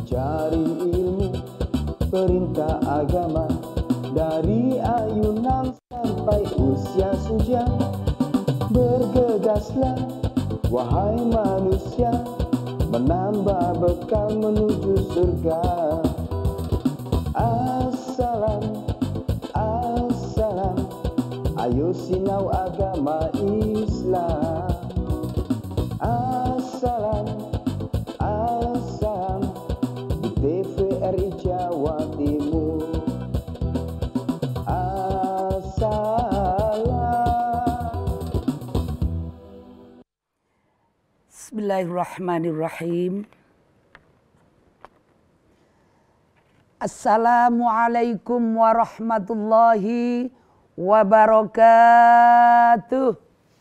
mencari ilmu perintah agama dari ayunan sampai usia suja bergegaslah wahai manusia menambah bekal menuju surga assalam assalam ayo sinau agama islam Bismillahirrahmanirrahim. Assalamualaikum warahmatullahi wabarakatuh.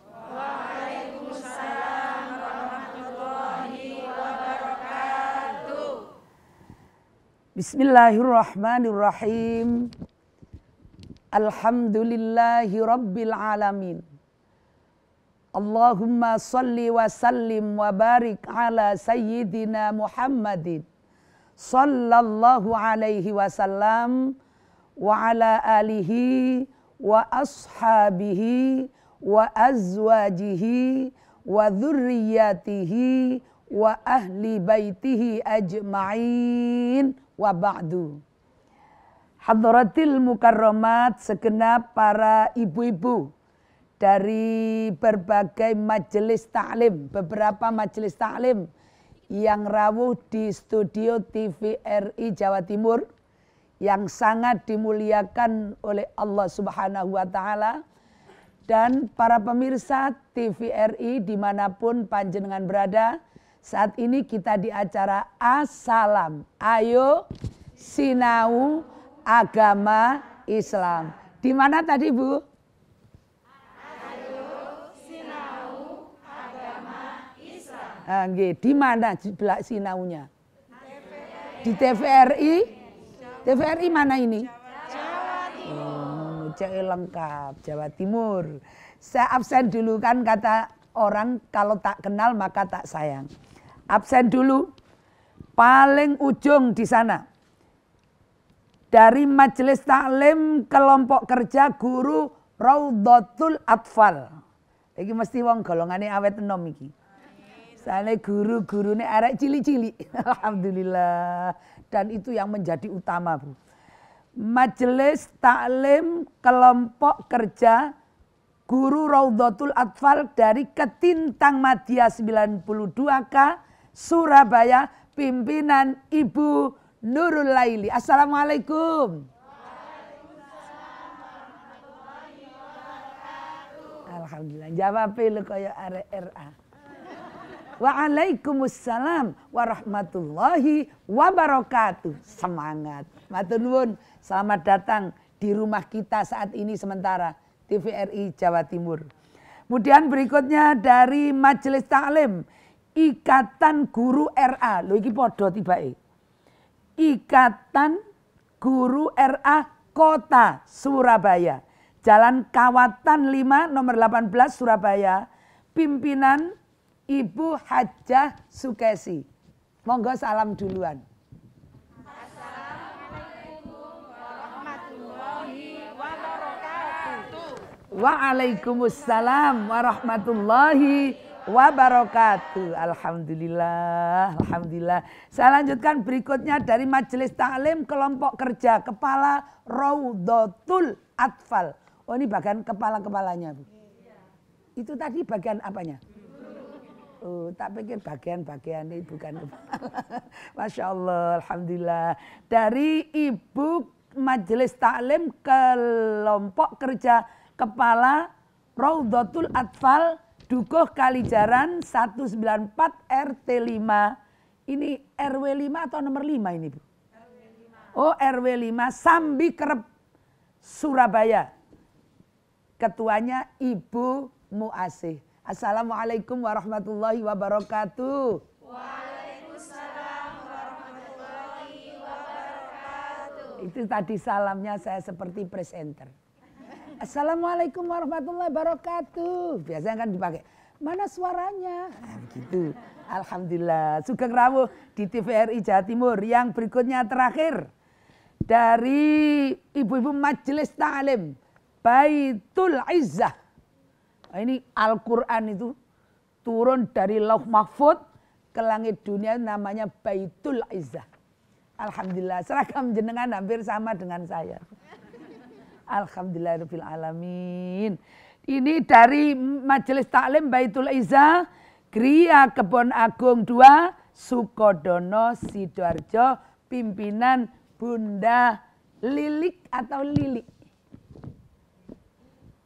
Waalaikumsalam warahmatullahi wabarakatuh. Bismillahirrahmanirrahim. Alhamdulillahi rabbil alamin. Allahumma salli wa sallim wa barik ala sayyidina Muhammadin sallallahu alaihi wasallam wa ala wa ashabihi wa azwajihi wa wa ahli ajma'in Hadratil mukarramat segenap para ibu-ibu dari berbagai majelis taklim, beberapa majelis taklim yang rawuh di studio TVRI Jawa Timur yang sangat dimuliakan oleh Allah Subhanahu wa taala dan para pemirsa TVRI dimanapun panjenengan berada saat ini kita di acara Assalam Ayo Sinau Agama Islam di mana tadi Bu? Eh, nggih, di mana belak sinaunya? Di TVRI? TVRI mana ini? Jawa Timur. Oh, lengkap, Jawa Timur. Saya absen dulu kan kata orang kalau tak kenal maka tak sayang. Absen dulu. Paling ujung di sana. Dari majelis taklim kelompok kerja guru Raudhatul Atfal. Iki mesti wong golongane awet enom iki soalnya guru ini arek cili-cili. Alhamdulillah. Dan itu yang menjadi utama, Bu. Majelis Taklim Kelompok Kerja Guru Raudatul Atfal dari Ketintang Madya 92K Surabaya pimpinan Ibu Nurul Laili. Assalamualaikum. Alhamdulillah. Jawab lu kaya ra Waalaikumsalam warahmatullahi wabarakatuh. Semangat. Matur nuwun. Selamat datang di rumah kita saat ini sementara TVRI Jawa Timur. Kemudian berikutnya dari Majelis Taklim Ikatan Guru RA. Lho iki padha tibake. Ikatan Guru RA Kota Surabaya. Jalan Kawatan 5 nomor 18 Surabaya. Pimpinan Ibu Hajah Sukesi. Monggo salam duluan. Waalaikumsalam warahmatullahi wabarakatuh. Alhamdulillah, alhamdulillah. Saya lanjutkan berikutnya dari Majelis Taklim Kelompok Kerja Kepala Raudatul Atfal. Oh ini bagian kepala-kepalanya Bu. Itu tadi bagian apanya? Uh, tak pikir bagian-bagian ini bukan kepala. Masya Allah, Alhamdulillah. Dari Ibu Majelis Taklim kelompok kerja Kepala Raudatul Atfal Dukuh Kalijaran 194 RT 5. Ini RW 5 atau nomor 5 ini Bu? Oh RW 5 Sambi Kerep Surabaya. Ketuanya Ibu Muasih. Assalamualaikum warahmatullahi wabarakatuh. Waalaikumsalam warahmatullahi wabarakatuh. Itu tadi salamnya saya seperti presenter. Assalamualaikum warahmatullahi wabarakatuh. Biasanya kan dipakai. Mana suaranya? Nah, begitu. Alhamdulillah. Sugeng Rawuh di TVRI Jawa Timur. Yang berikutnya terakhir dari ibu-ibu Majelis Taalim, Baitul Izzah ini Al-Quran itu turun dari Lauh Mahfud ke langit dunia namanya Baitul Izzah. Alhamdulillah, seragam jenengan hampir sama dengan saya. Alhamdulillah, Ini dari Majelis Taklim Baitul Izzah, Gria Kebon Agung 2, Sukodono Sidoarjo, pimpinan Bunda Lilik atau Lilik.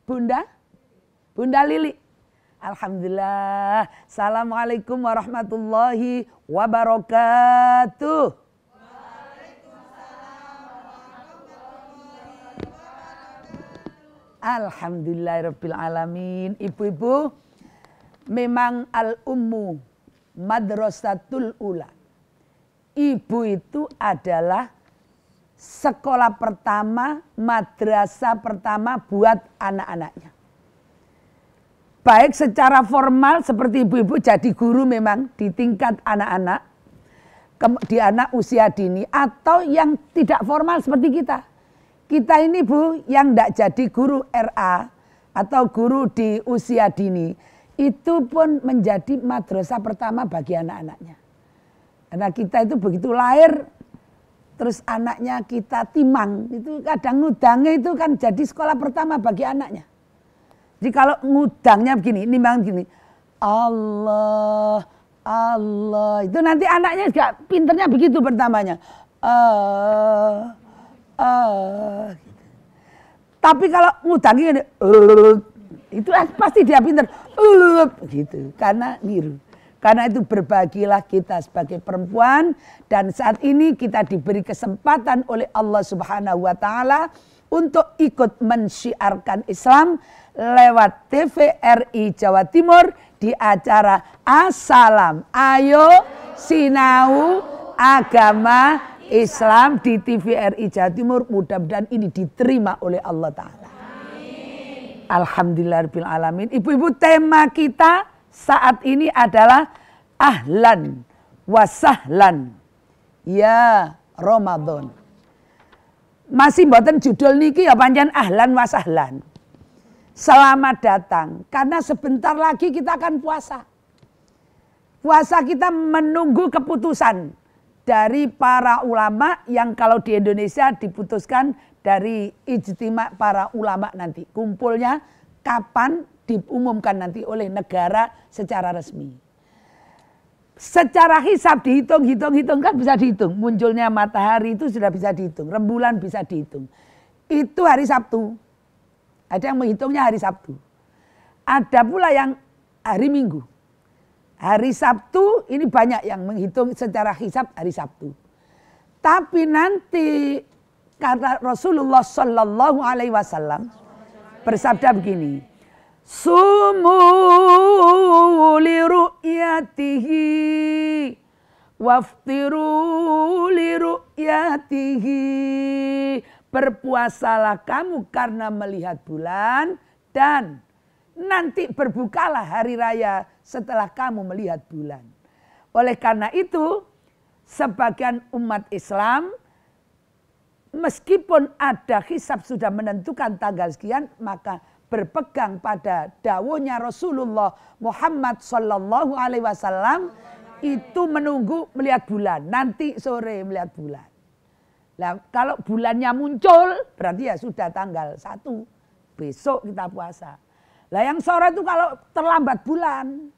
Bunda Bunda Lili. Alhamdulillah. Assalamualaikum warahmatullahi wabarakatuh. Alhamdulillahirrabbilalamin. Ibu-ibu, memang al-ummu madrasatul ula. Ibu itu adalah sekolah pertama, madrasah pertama buat anak-anaknya baik secara formal seperti ibu-ibu jadi guru memang di tingkat anak-anak, di anak usia dini atau yang tidak formal seperti kita. Kita ini Bu yang tidak jadi guru RA atau guru di usia dini itu pun menjadi madrasah pertama bagi anak-anaknya. Karena kita itu begitu lahir terus anaknya kita timang itu kadang ngudangnya itu kan jadi sekolah pertama bagi anaknya. Jadi kalau ngudangnya begini, ini nimbang begini. Allah, Allah. Itu nanti anaknya juga pinternya begitu pertamanya. Uh, eh, uh. Eh, gitu. Tapi kalau ini, uh, eh, itu pasti dia pinter. Uh, gitu, karena niru. Karena itu berbagilah kita sebagai perempuan dan saat ini kita diberi kesempatan oleh Allah Subhanahu wa taala untuk ikut mensyiarkan Islam lewat TVRI Jawa Timur di acara Assalam Ayo Sinau Agama Islam di TVRI Jawa Timur. Mudah-mudahan ini diterima oleh Allah Ta'ala. Alhamdulillah alamin. Ibu-ibu tema kita saat ini adalah ahlan wasahlan ya Ramadan. Masih buatan judul niki ya panjang ahlan wasahlan. Selamat datang. Karena sebentar lagi kita akan puasa. Puasa kita menunggu keputusan dari para ulama yang kalau di Indonesia diputuskan dari ijtima para ulama nanti. Kumpulnya kapan diumumkan nanti oleh negara secara resmi. Secara hisap dihitung, hitung, hitung kan bisa dihitung. Munculnya matahari itu sudah bisa dihitung. Rembulan bisa dihitung. Itu hari Sabtu. Ada yang menghitungnya hari Sabtu. Ada pula yang hari Minggu. Hari Sabtu ini banyak yang menghitung secara hisab hari Sabtu. Tapi nanti karena Rasulullah Shallallahu Alaihi Wasallam bersabda begini, Sumuliru li ru'yatihi waftiru Berpuasalah kamu karena melihat bulan dan nanti berbukalah hari raya setelah kamu melihat bulan. Oleh karena itu, sebagian umat Islam meskipun ada hisab sudah menentukan tanggal sekian, maka berpegang pada dawuhnya Rasulullah Muhammad Sallallahu Alaihi Wasallam itu menunggu melihat bulan. Nanti sore melihat bulan. Nah, kalau bulannya muncul, berarti ya sudah tanggal satu Besok kita puasa. Lah yang sore itu kalau terlambat bulan.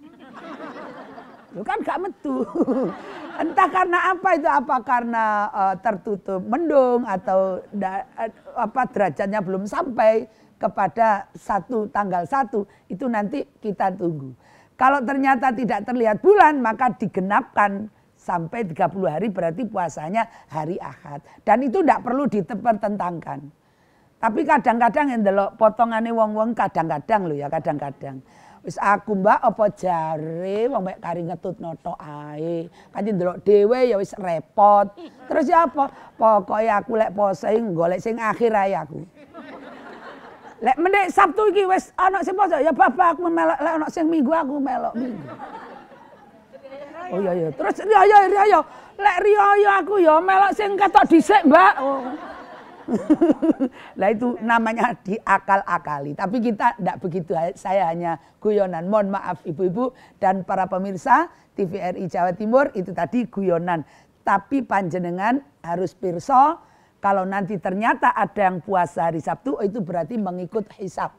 Lu kan gak metu. Entah karena apa itu, apa karena uh, tertutup mendung atau da, uh, eh, apa derajatnya belum sampai kepada satu tanggal satu itu nanti kita tunggu. Kalau ternyata tidak terlihat bulan maka digenapkan sampai 30 hari berarti puasanya hari Ahad. Dan itu tidak perlu ditepertentangkan. Tapi kadang-kadang yang delok potongane wong-wong kadang-kadang loh ya kadang-kadang. Wis aku mbak apa jare wong mek kari ngetut noto ae. Kan delok dhewe ya wis repot. Terus ya apa? Pokoke aku lek pose golek sing akhir ae aku. Lek menik Sabtu iki wis ana sing poso ya bapak aku melok lek ana sing Minggu aku melok Minggu. Oh iya iya. Terus riyo riyo. Iya, iya. Lek riyo iya, aku ya melok sing ketok dhisik, Mbak. Oh. Lah itu namanya diakal-akali. Tapi kita tidak begitu, saya hanya guyonan. Mohon maaf ibu-ibu dan para pemirsa TVRI Jawa Timur itu tadi guyonan. Tapi panjenengan harus pirsa kalau nanti ternyata ada yang puasa hari Sabtu itu berarti mengikut hisap.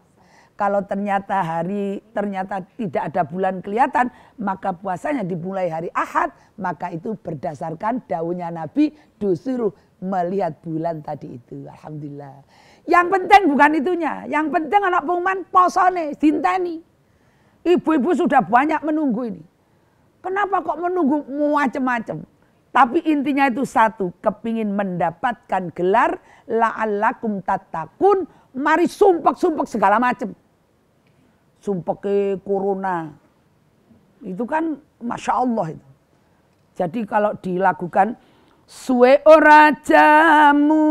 Kalau ternyata hari ternyata tidak ada bulan kelihatan, maka puasanya dimulai hari Ahad, maka itu berdasarkan daunnya Nabi disuruh melihat bulan tadi itu. Alhamdulillah. Yang penting bukan itunya, yang penting anak pengumuman posone, sinteni. Ibu-ibu sudah banyak menunggu ini. Kenapa kok menunggu macam-macam? Tapi intinya itu satu, kepingin mendapatkan gelar la'allakum tatakun, mari sumpek-sumpek segala macam sumpah ke corona. Itu kan Masya Allah itu. Jadi kalau dilakukan suwe ora jamu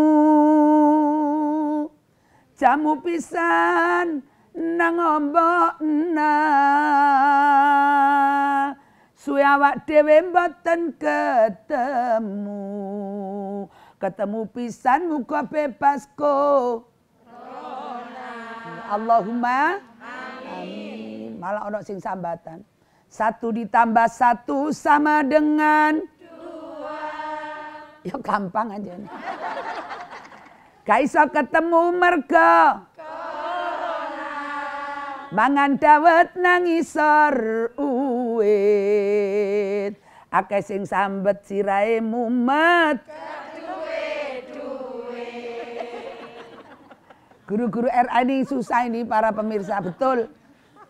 jamu pisan nang ombok na suwe awak dewe mboten ketemu ketemu pisan muka bebas ko Allahumma Amin. Malah ono sing sambatan. Satu ditambah satu sama dengan dua. Ya gampang aja nih. kaiso ketemu merga. Mangan dawet nangisor uwit. Akeh sing sambet sirai mumet. Guru-guru RA ini susah ini para pemirsa betul.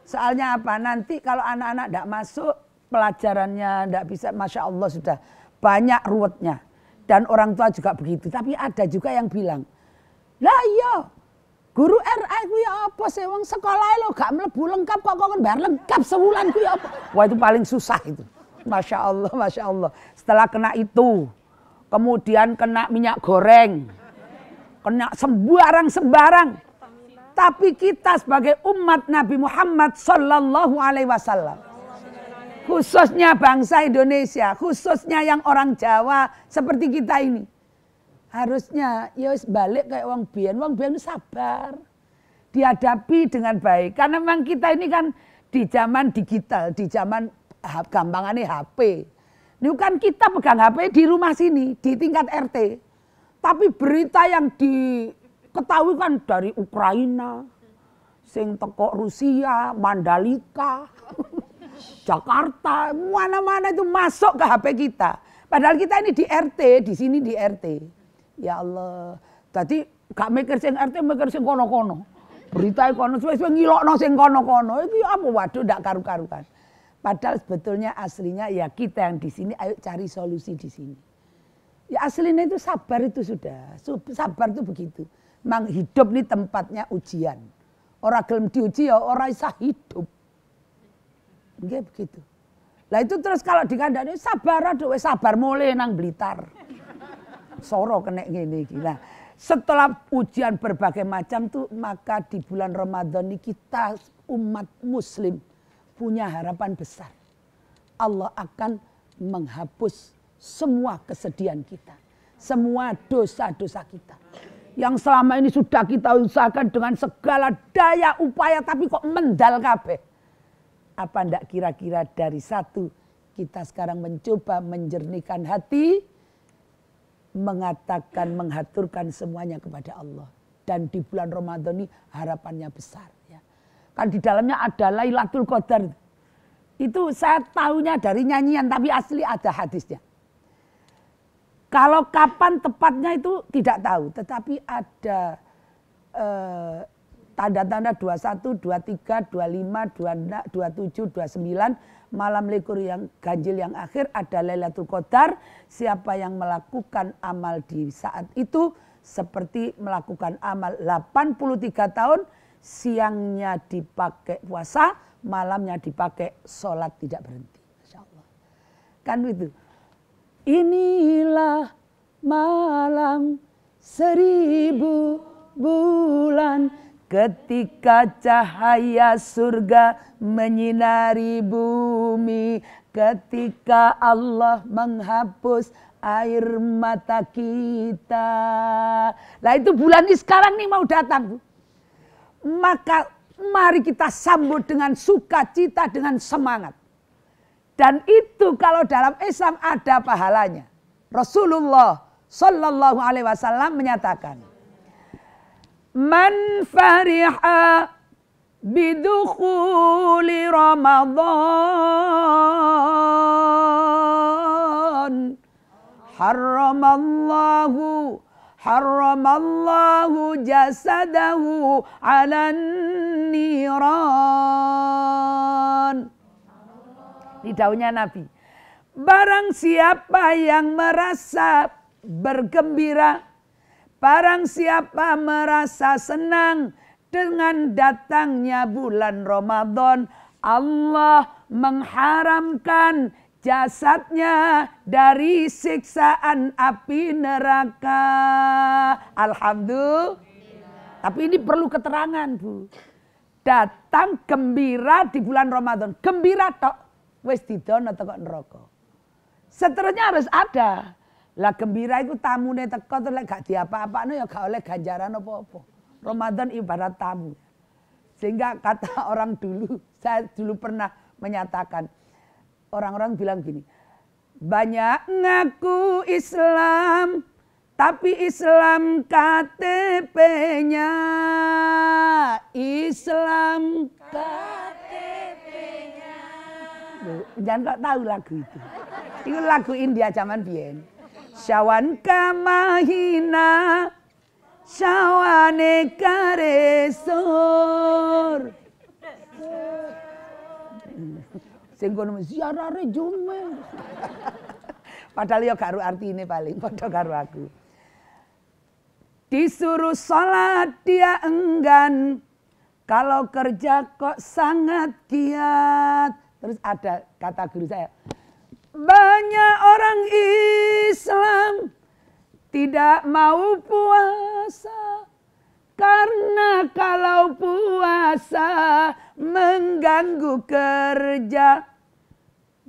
Soalnya apa? Nanti kalau anak-anak tidak masuk, pelajarannya tidak bisa, Masya Allah sudah banyak ruwetnya. Dan orang tua juga begitu. Tapi ada juga yang bilang, lah iya, guru RI ku ya apa sih, wong sekolah lo gak melebu lengkap kok kok bayar lengkap sebulan ku ya apa. Wah itu paling susah itu. Masya Allah, Masya Allah. Setelah kena itu, kemudian kena minyak goreng, kena sembarang-sembarang tapi kita sebagai umat Nabi Muhammad Sallallahu Alaihi Wasallam. Khususnya bangsa Indonesia, khususnya yang orang Jawa seperti kita ini. Harusnya ya balik kayak wong bian, wong bian sabar. Dihadapi dengan baik karena memang kita ini kan di zaman digital, di zaman gampangannya HP. Ini kan kita pegang HP di rumah sini, di tingkat RT. Tapi berita yang di ketahui kan dari Ukraina, sing tekok Rusia, Mandalika, Jakarta, mana-mana itu masuk ke HP kita. Padahal kita ini di RT, di sini di RT. Ya Allah. Tadi gak mikir sing RT, mikir sing kono-kono. Berita kono, suwe-suwe ngilokno sing kono-kono. Itu apa waduh ndak karu-karuan. Padahal sebetulnya aslinya ya kita yang di sini ayo cari solusi di sini. Ya aslinya itu sabar itu sudah. Sabar itu begitu. Mang hidup ini tempatnya ujian. Orang gelem diuji ya orang bisa hidup. enggak begitu. Lah itu terus kalau di dikandani sabar aduh sabar mulai nang Blitar. Soro kena gini gila. Nah, setelah ujian berbagai macam tuh maka di bulan Ramadan ini kita umat muslim punya harapan besar. Allah akan menghapus semua kesedihan kita, semua dosa-dosa kita yang selama ini sudah kita usahakan dengan segala daya upaya tapi kok mendal kabeh. Apa ndak kira-kira dari satu kita sekarang mencoba menjernihkan hati mengatakan menghaturkan semuanya kepada Allah dan di bulan Ramadan ini harapannya besar ya. Kan di dalamnya ada Lailatul Qadar. Itu saya tahunya dari nyanyian tapi asli ada hadisnya. Kalau kapan tepatnya itu tidak tahu, tetapi ada tanda tanda eh, 21, 23, 25, 26, 27, 29 malam likur yang ganjil yang akhir ada Lailatul Qadar. Siapa yang melakukan amal di saat itu seperti melakukan amal 83 tahun siangnya dipakai puasa, malamnya dipakai sholat tidak berhenti. Masya Kan itu. Inilah malam seribu bulan ketika cahaya surga menyinari bumi ketika Allah menghapus air mata kita. Nah itu bulan ini sekarang nih mau datang. Maka mari kita sambut dengan sukacita, dengan semangat. Dan itu kalau dalam Islam ada pahalanya. Rasulullah Shallallahu Alaihi Wasallam menyatakan, man fariha bidukhuli Ramadan haramallahu haramallahu jasadahu ala niran di daunnya Nabi. Barang siapa yang merasa bergembira, barang siapa merasa senang dengan datangnya bulan Ramadan, Allah mengharamkan jasadnya dari siksaan api neraka. Alhamdulillah. Tapi ini perlu keterangan, Bu. Datang gembira di bulan Ramadan. Gembira tok wis didono teko neraka. Seterusnya harus ada. Lah gembira iku tamune teko terus lek gak diapa-apakno ya gak oleh ganjaran apa-apa. Ramadan ibarat tamu. Sehingga kata orang dulu, saya dulu pernah menyatakan orang-orang bilang gini, banyak ngaku Islam tapi Islam KTP-nya Islam Jangan tak tahu lagu itu. Itu lagu India zaman Bien. Sawan kamahina syawane karesor. Sing nomor ziarah rejume. Padahal ya arti ini paling padahal karo aku. Disuruh sholat dia enggan, kalau kerja kok sangat giat. Terus ada kata guru saya, banyak orang Islam tidak mau puasa karena kalau puasa mengganggu kerja.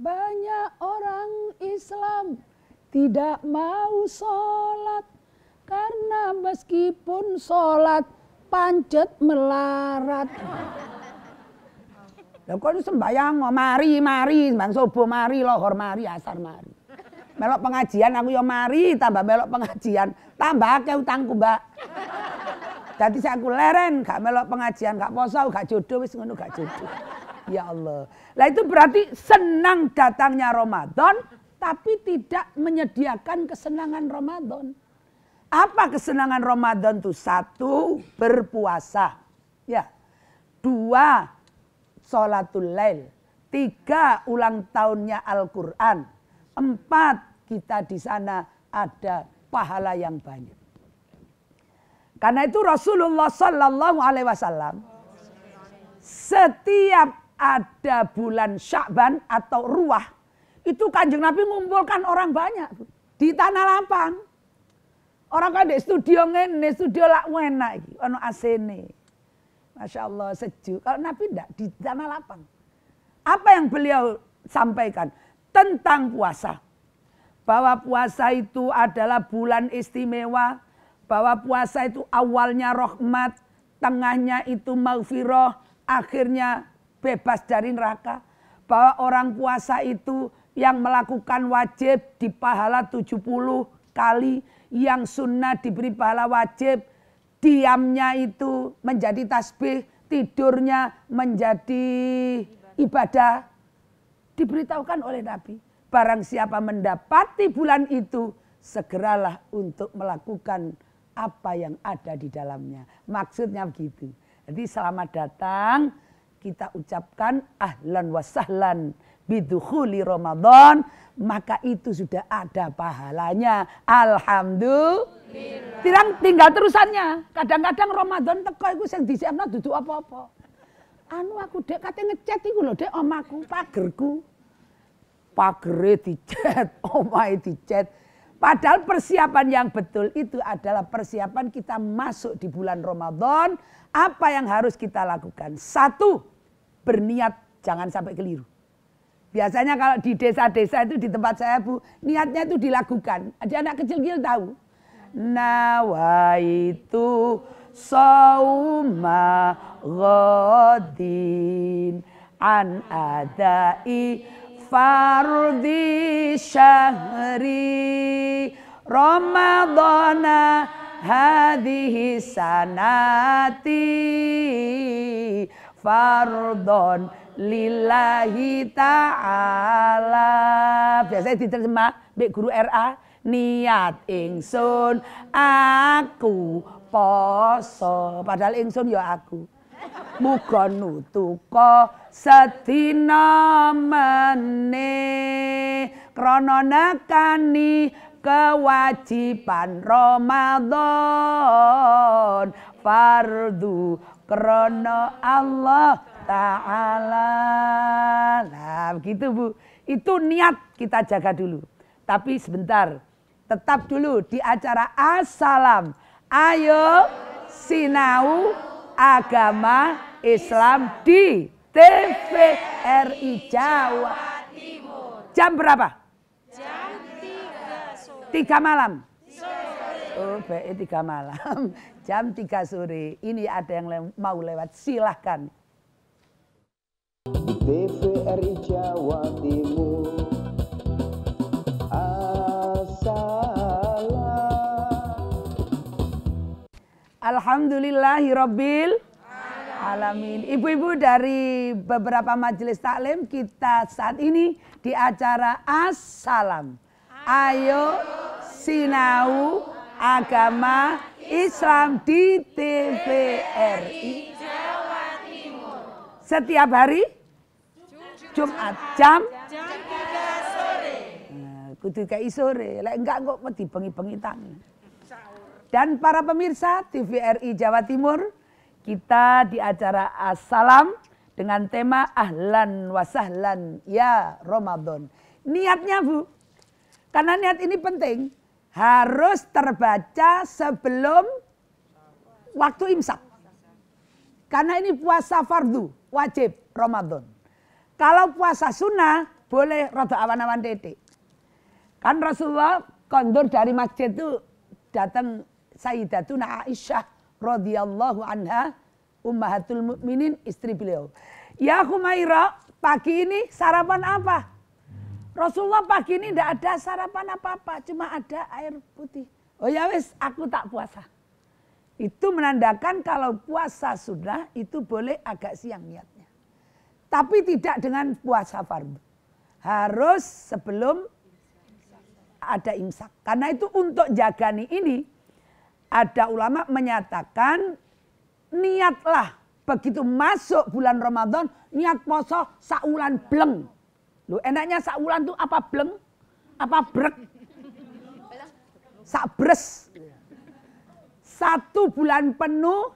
Banyak orang Islam tidak mau sholat karena meskipun sholat pancet melarat. Lah kok sembayang oh, mari mari sembang subuh mari lohor mari asar mari. Melok pengajian aku yo ya mari tambah melok pengajian tambah ke utangku Mbak. Jadi saya aku leren gak melok pengajian gak poso gak jodoh wis ngono gak jodoh. Ya Allah. Lah itu berarti senang datangnya Ramadan tapi tidak menyediakan kesenangan Ramadan. Apa kesenangan Ramadan tuh Satu, berpuasa. Ya. Dua, sholatul lail. Tiga ulang tahunnya Al-Quran. Empat kita di sana ada pahala yang banyak. Karena itu Rasulullah Sallallahu Alaihi Wasallam setiap ada bulan Syakban atau Ruah itu kanjeng Nabi mengumpulkan orang banyak di tanah lapang. Orang kan di studio ngene, studio lak iki, ono asene. Masya Allah sejuk. Kalau Nabi tidak di tanah lapang. Apa yang beliau sampaikan tentang puasa. Bahwa puasa itu adalah bulan istimewa. Bahwa puasa itu awalnya rohmat, Tengahnya itu maghfirah. Akhirnya bebas dari neraka. Bahwa orang puasa itu yang melakukan wajib di dipahala 70 kali. Yang sunnah diberi pahala wajib diamnya itu menjadi tasbih, tidurnya menjadi ibadah. Diberitahukan oleh Nabi, barang siapa mendapati bulan itu, segeralah untuk melakukan apa yang ada di dalamnya. Maksudnya begitu. Jadi selamat datang, kita ucapkan ahlan wa sahlan bidukhuli Ramadan maka itu sudah ada pahalanya. Alhamdulillah. tinggal terusannya. Kadang-kadang Ramadan teko iku sing disiapno duduk apa-apa. Anu aku dek kate ngecat iku lho dek omaku pagerku. Pagere dicet, omahe dicet. Padahal persiapan yang betul itu adalah persiapan kita masuk di bulan Ramadan. Apa yang harus kita lakukan? Satu, berniat jangan sampai keliru. Biasanya kalau di desa-desa itu di tempat saya Bu, niatnya itu dilakukan. Ada anak kecil-kecil tahu. Nawaitu sauma ghadin an adai fardi syahri Ramadana hadhihi sanati fardon lillahi ta'ala. Biasanya diterjemah Mbak Guru RA. Niat ingsun aku poso. Padahal ingsun ya aku. Muga nutuka sedina meneh krana nekani kewajiban Ramadan fardu krana Allah ta'ala. Nah, begitu Bu. Itu niat kita jaga dulu. Tapi sebentar, tetap dulu di acara Assalam. Ayo sinau agama Islam di TVRI Jawa Timur. Jam berapa? Jam 3 sore. 3 malam. Oh, BE 3 malam. Jam tiga sore. Ini ada yang mau lewat, silahkan. TVRI Jawa Timur Alhamdulillahirobbil Alamin Ibu-ibu dari beberapa majelis taklim kita saat ini di acara Assalam Ayo Sinau Agama Islam di TVRI Jawa Timur setiap hari Jumat jam nah, kudu kayak sore, lek enggak kok mesti bengi-bengi tangi. Dan para pemirsa TVRI Jawa Timur, kita di acara Assalam dengan tema Ahlan Wasahlan Ya Ramadan. Niatnya Bu, karena niat ini penting, harus terbaca sebelum waktu imsak. Karena ini puasa fardu, wajib Ramadan. Kalau puasa sunnah boleh rada awan-awan titik. Kan Rasulullah kondur dari masjid itu datang Sayyidatuna Aisyah radhiyallahu anha ummahatul mukminin istri beliau. Ya Humaira, pagi ini sarapan apa? Rasulullah pagi ini tidak ada sarapan apa-apa, cuma ada air putih. Oh ya wis, aku tak puasa. Itu menandakan kalau puasa sudah itu boleh agak siang niat. Tapi tidak dengan puasa fardu. Harus sebelum ada imsak. Karena itu untuk jagani ini ada ulama menyatakan niatlah begitu masuk bulan Ramadan niat poso saulan bleng. Lu enaknya saulan tuh apa bleng? Apa brek? Sabres. Satu bulan penuh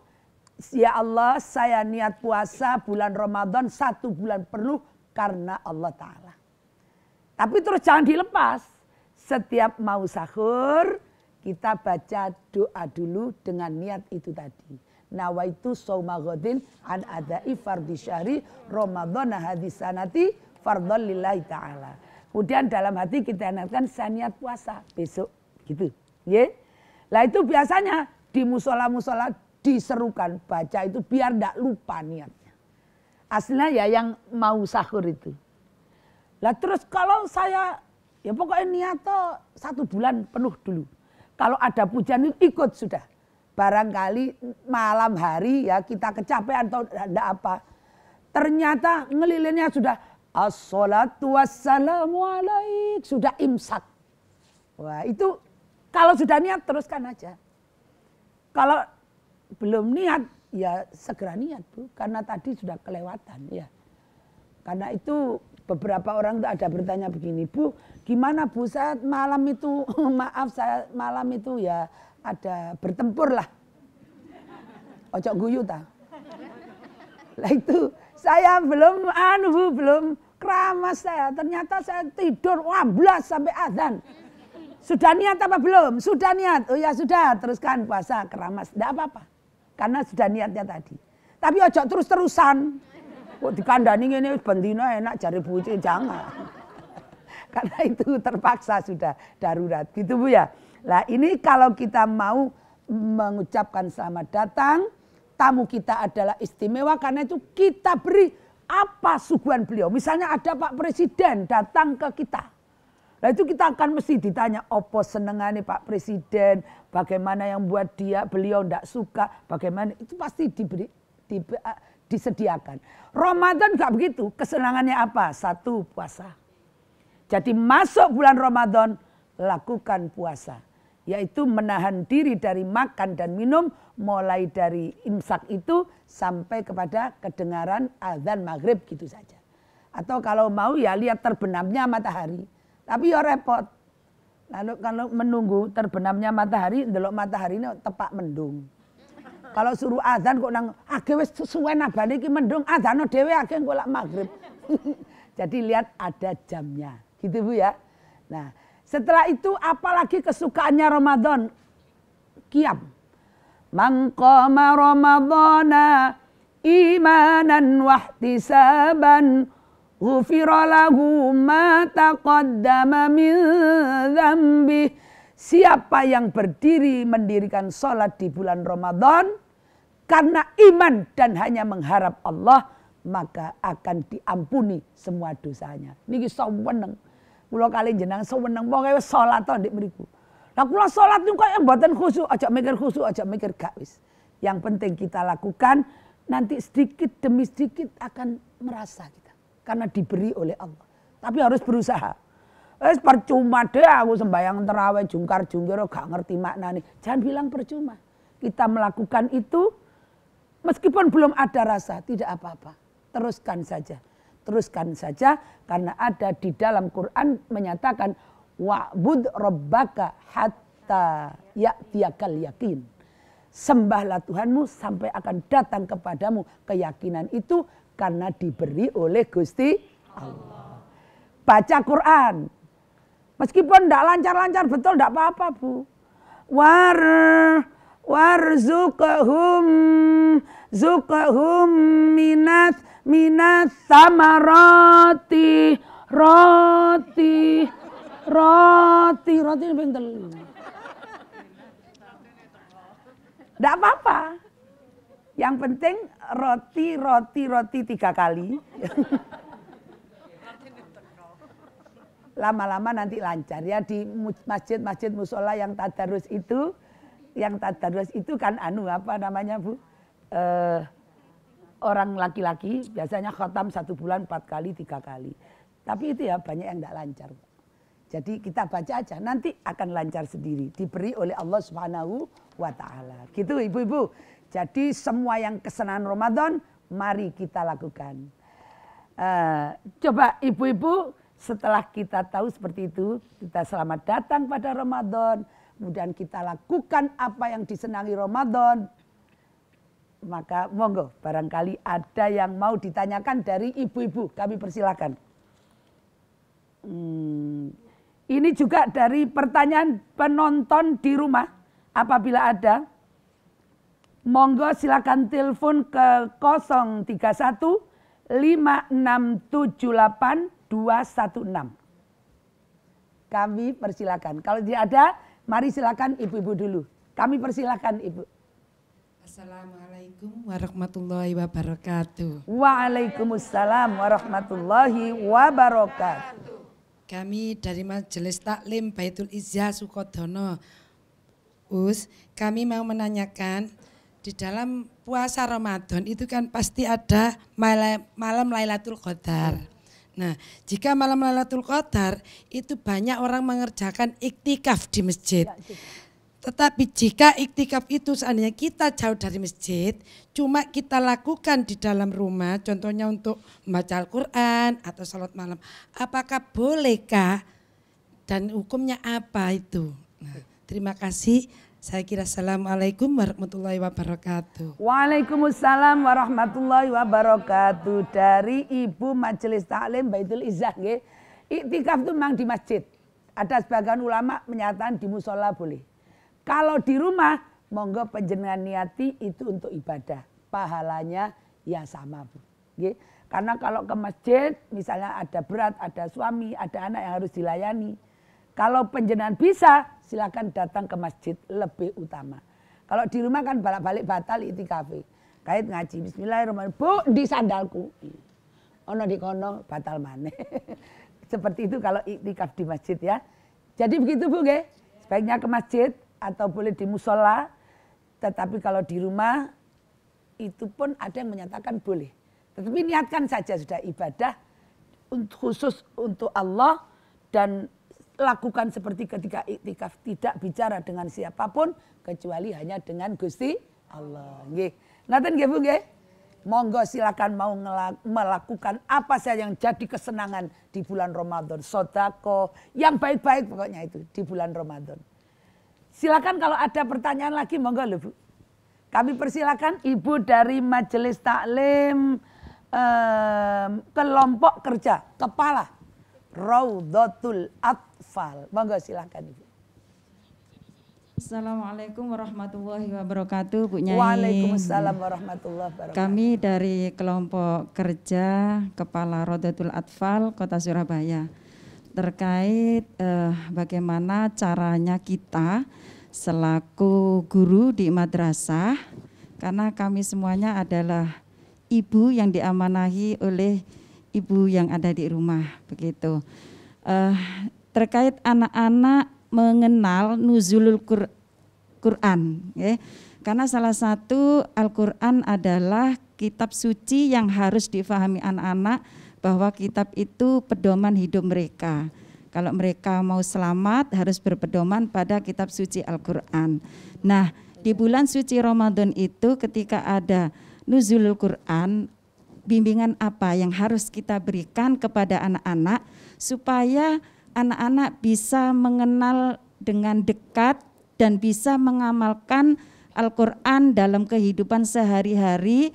Ya Allah saya niat puasa bulan Ramadan satu bulan penuh karena Allah Ta'ala. Tapi terus jangan dilepas. Setiap mau sahur kita baca doa dulu dengan niat itu tadi. Nawaitu saumagodin an adai fardhi syari Ramadan hadisanati fardol lillahi ta'ala. Kemudian dalam hati kita niatkan saya niat puasa besok gitu. Ya. Lah itu biasanya di musola-musola diserukan baca itu biar tidak lupa niatnya. Aslinya ya yang mau sahur itu. Lah terus kalau saya ya pokoknya niatnya satu bulan penuh dulu. Kalau ada pujian itu ikut sudah. Barangkali malam hari ya kita kecapean atau tidak apa. Ternyata ngelilinnya sudah Assalatu wassalamu alaik. Sudah imsak. Wah itu kalau sudah niat teruskan aja. Kalau belum niat ya segera niat bu karena tadi sudah kelewatan ya karena itu beberapa orang tuh ada bertanya begini bu gimana bu saya malam itu maaf saya malam itu ya ada bertempur lah ojok guyu ta lah itu saya belum anu bu belum keramas saya ternyata saya tidur wablas sampai azan sudah niat apa belum sudah niat oh ya sudah teruskan puasa keramas tidak apa-apa karena sudah niatnya tadi. Tapi ojo terus-terusan. Kok kandang ini pendino enak cari buci, jangan. Karena itu terpaksa sudah darurat. Gitu Bu ya. lah ini kalau kita mau mengucapkan selamat datang. Tamu kita adalah istimewa karena itu kita beri apa suguhan beliau. Misalnya ada Pak Presiden datang ke kita. Nah itu kita akan mesti ditanya opo senengane Pak Presiden, bagaimana yang buat dia beliau tidak suka, bagaimana itu pasti diberi di, disediakan. Ramadan nggak begitu, kesenangannya apa? Satu puasa. Jadi masuk bulan Ramadan lakukan puasa, yaitu menahan diri dari makan dan minum mulai dari imsak itu sampai kepada kedengaran azan maghrib gitu saja. Atau kalau mau ya lihat terbenamnya matahari tapi ya repot. Lalu kalau menunggu terbenamnya matahari, ndelok matahari ini tepak mendung. Kalau suruh azan kok nang age wis suwe nabane iki mendung azan dhewe age engko lak magrib. Jadi lihat ada jamnya. Gitu Bu ya. Nah, setelah itu apalagi kesukaannya Ramadan? Kiam. Mangkoma Ramadana imanan wahtisaban غفر له ما تقدم من ذنبه Siapa yang berdiri mendirikan sholat di bulan Ramadan karena iman dan hanya mengharap Allah maka akan diampuni semua dosanya. Niki sawenang. Kula kali jenang sawenang pokoke wis salat to ndek mriku. Lah kula salat niku kaya mboten khusyuk, aja mikir khusyuk, aja mikir gak wis. Yang penting kita lakukan nanti sedikit demi sedikit akan merasa gitu karena diberi oleh Allah. Tapi harus berusaha. Wes percuma deh aku sembahyang terawih jungkar jungkir oh, gak ngerti maknanya. Jangan bilang percuma. Kita melakukan itu meskipun belum ada rasa tidak apa-apa. Teruskan saja. Teruskan saja karena ada di dalam Quran menyatakan wa'bud rabbaka hatta ya'tiyakal yakin sembahlah Tuhanmu sampai akan datang kepadamu keyakinan itu karena diberi oleh Gusti Allah. Baca Quran. Meskipun tidak lancar-lancar betul tidak apa-apa Bu. War warzuqhum zuqhum minat minat samarati roti roti roti ini pintel. Tidak apa-apa. Yang penting roti, roti, roti tiga kali. Lama-lama nanti lancar ya di masjid-masjid musola yang tadarus itu, yang tadarus itu kan anu apa namanya bu? Eh, orang laki-laki biasanya khotam satu bulan empat kali, tiga kali. Tapi itu ya banyak yang tidak lancar. Jadi kita baca aja, nanti akan lancar sendiri. Diberi oleh Allah Subhanahu wa Ta'ala. Gitu, ibu-ibu. Jadi semua yang kesenangan Ramadan mari kita lakukan. Uh, coba ibu-ibu setelah kita tahu seperti itu, kita selamat datang pada Ramadan. Kemudian kita lakukan apa yang disenangi Ramadan. Maka monggo barangkali ada yang mau ditanyakan dari ibu-ibu. Kami persilahkan. Hmm, ini juga dari pertanyaan penonton di rumah. Apabila ada, Monggo silakan telepon ke 031 5678 216. Kami persilakan. Kalau tidak ada, mari silakan ibu-ibu dulu. Kami persilakan ibu. Assalamualaikum warahmatullahi wabarakatuh. Waalaikumsalam warahmatullahi wabarakatuh. Kami dari Majelis Taklim Baitul Izzah Sukodono. Us, kami mau menanyakan di dalam puasa Ramadan itu kan pasti ada malam Lailatul Qadar. Nah, jika malam Lailatul Qadar itu banyak orang mengerjakan iktikaf di masjid. Ya, Tetapi jika iktikaf itu seandainya kita jauh dari masjid, cuma kita lakukan di dalam rumah, contohnya untuk membaca Al-Quran atau salat malam, apakah bolehkah dan hukumnya apa itu? Nah, terima kasih. Saya kira Assalamualaikum warahmatullahi wabarakatuh. Waalaikumsalam warahmatullahi wabarakatuh. Dari Ibu Majelis Taklim Baitul Izzah. Nge. Iktikaf itu memang di masjid. Ada sebagian ulama menyatakan di musola boleh. Kalau di rumah, monggo penjenengan niati itu untuk ibadah. Pahalanya ya sama Bu. Karena kalau ke masjid, misalnya ada berat, ada suami, ada anak yang harus dilayani kalau penjenengan bisa, silakan datang ke masjid lebih utama. Kalau di rumah kan balik-balik batal kafe. Kait ngaji bismillahirrahmanirrahim. Bu di sandalku. Ono di kono batal mana. Seperti itu kalau itikaf di masjid ya. Jadi begitu Bu nggih. Sebaiknya ke masjid atau boleh di musola. Tetapi kalau di rumah itu pun ada yang menyatakan boleh. Tetapi niatkan saja sudah ibadah khusus untuk Allah dan lakukan seperti ketika iktikaf tidak bicara dengan siapapun kecuali hanya dengan Gusti Allah. Nggih. Ngaten nggih Bu nggih? Monggo silakan mau melakukan apa saja yang jadi kesenangan di bulan Ramadan. Sodako, yang baik-baik pokoknya itu di bulan Ramadan. Silakan kalau ada pertanyaan lagi monggo lho Bu. Kami persilakan Ibu dari Majelis Taklim eh, kelompok kerja kepala Raudatul Atfal. Monggo silahkan Ibu. Assalamualaikum warahmatullahi wabarakatuh Bu Nyai. Waalaikumsalam warahmatullahi wabarakatuh. Kami dari kelompok kerja Kepala Rodatul Atfal Kota Surabaya terkait eh, bagaimana caranya kita selaku guru di madrasah karena kami semuanya adalah ibu yang diamanahi oleh ibu yang ada di rumah begitu. Uh, terkait anak-anak mengenal nuzulul Quran, ya. karena salah satu Al-Quran adalah kitab suci yang harus difahami anak-anak bahwa kitab itu pedoman hidup mereka. Kalau mereka mau selamat harus berpedoman pada kitab suci Al-Quran. Nah di bulan suci Ramadan itu ketika ada nuzulul Quran bimbingan apa yang harus kita berikan kepada anak-anak supaya anak-anak bisa mengenal dengan dekat dan bisa mengamalkan Al-Quran dalam kehidupan sehari-hari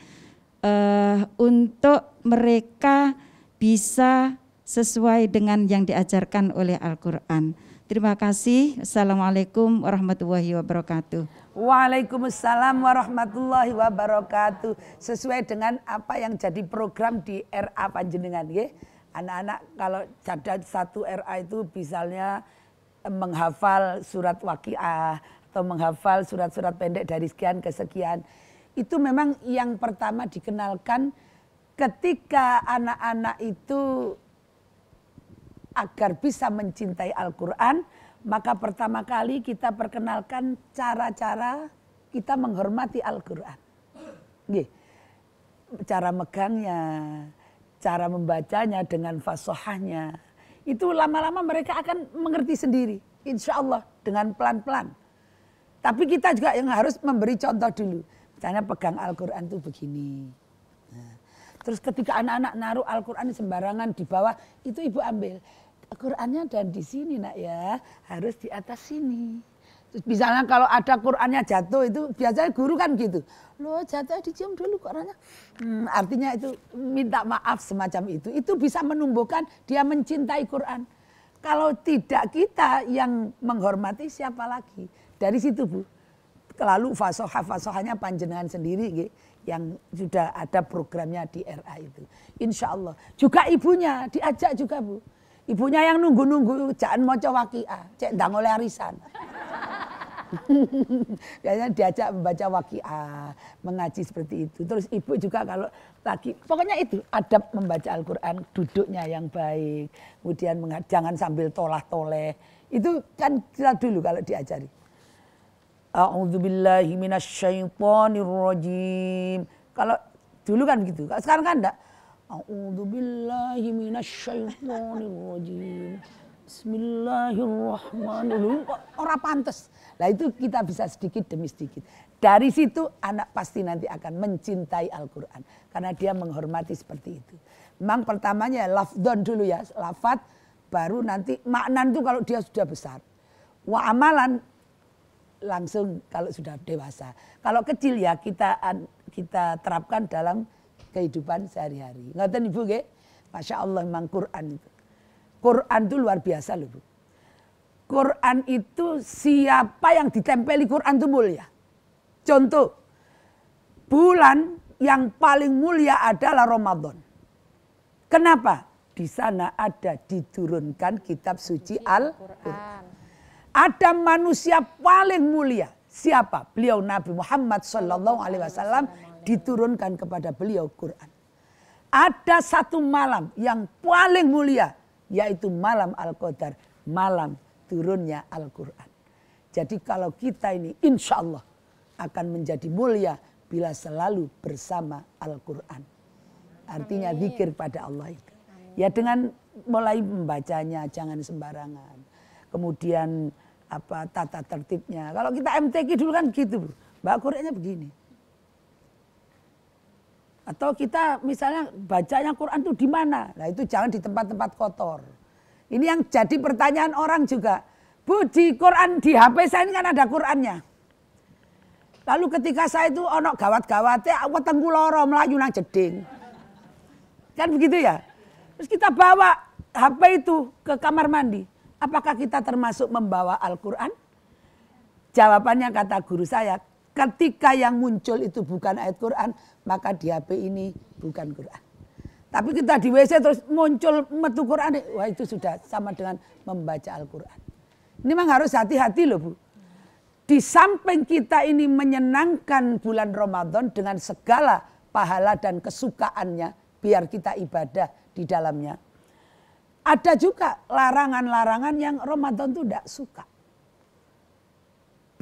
uh, untuk mereka bisa sesuai dengan yang diajarkan oleh Al-Quran. Terima kasih. Assalamualaikum warahmatullahi wabarakatuh. Waalaikumsalam warahmatullahi wabarakatuh. Sesuai dengan apa yang jadi program di RA Panjenengan ya. Anak-anak kalau ada satu RA itu misalnya eh, menghafal surat wakiah atau menghafal surat-surat pendek dari sekian ke sekian. Itu memang yang pertama dikenalkan ketika anak-anak itu agar bisa mencintai Al-Quran maka pertama kali kita perkenalkan cara-cara kita menghormati Al-Quran. Cara megangnya, cara membacanya dengan fasohahnya. Itu lama-lama mereka akan mengerti sendiri. Insya Allah dengan pelan-pelan. Tapi kita juga yang harus memberi contoh dulu. Misalnya pegang Al-Quran itu begini. Nah. terus ketika anak-anak naruh Al-Quran sembarangan di bawah, itu ibu ambil. Qurannya dan di sini nak ya, harus di atas sini. Terus misalnya kalau ada Qurannya jatuh itu biasanya guru kan gitu. Lo jatuh dicium dulu Qurannya. Hmm, artinya itu minta maaf semacam itu. Itu bisa menumbuhkan dia mencintai Quran. Kalau tidak kita yang menghormati siapa lagi? Dari situ Bu. Lalu fasoha, fasohahnya panjenengan sendiri gitu yang sudah ada programnya di RA itu. Insya Allah. Juga ibunya diajak juga Bu. Ibunya yang nunggu-nunggu, jangan moco wakia, cek ndang oleh arisan. Biasanya diajak membaca wakia, mengaji seperti itu. Terus ibu juga kalau lagi, pokoknya itu adab membaca Al-Quran, duduknya yang baik. Kemudian jangan sambil tolah-toleh. Itu kan kita dulu kalau diajari. A'udzubillahiminasyaitonirrojim. Kalau dulu kan begitu, sekarang kan enggak أعوذ بالله من الشيطان الرجيم Bismillahirrahmanirrahim. Orang pantas. lah itu kita bisa sedikit demi sedikit. Dari situ anak pasti nanti akan mencintai Al-Quran. Karena dia menghormati seperti itu. Memang pertamanya lafdon dulu ya. Lafat baru nanti maknan itu kalau dia sudah besar. Wa amalan langsung kalau sudah dewasa. Kalau kecil ya kita kita terapkan dalam kehidupan sehari-hari. Ngoten Ibu nggih? Masya Allah memang Quran itu. Quran itu luar biasa loh Bu. Quran itu siapa yang ditempeli Quran itu mulia. Contoh, bulan yang paling mulia adalah Ramadan. Kenapa? Di sana ada diturunkan kitab suci Al-Quran. Ada manusia paling mulia. Siapa? Beliau Nabi Muhammad Sallallahu Alaihi Wasallam diturunkan kepada beliau Quran. Ada satu malam yang paling mulia yaitu malam Al-Qadar, malam turunnya Al-Quran. Jadi kalau kita ini insya Allah akan menjadi mulia bila selalu bersama Al-Quran. Artinya zikir pada Allah itu. Ya dengan mulai membacanya jangan sembarangan. Kemudian apa tata tertibnya. Kalau kita MTQ dulu kan gitu Mbak Qurannya begini. Atau kita misalnya bacanya Quran itu di mana? Nah itu jangan di tempat-tempat kotor. Ini yang jadi pertanyaan orang juga. Bu di Quran di HP saya ini kan ada Qurannya. Lalu ketika saya itu oh, gawat-gawatnya, gawat aku tenggu melaju melayu nang jeding. Kan begitu ya? Terus kita bawa HP itu ke kamar mandi. Apakah kita termasuk membawa Al-Quran? Jawabannya kata guru saya, Ketika yang muncul itu bukan ayat Quran, maka di HP ini bukan Quran. Tapi kita di WC terus muncul metu Quran, wah itu sudah sama dengan membaca Al-Quran. Ini memang harus hati-hati loh Bu. Di samping kita ini menyenangkan bulan Ramadan dengan segala pahala dan kesukaannya, biar kita ibadah di dalamnya. Ada juga larangan-larangan yang Ramadan itu tidak suka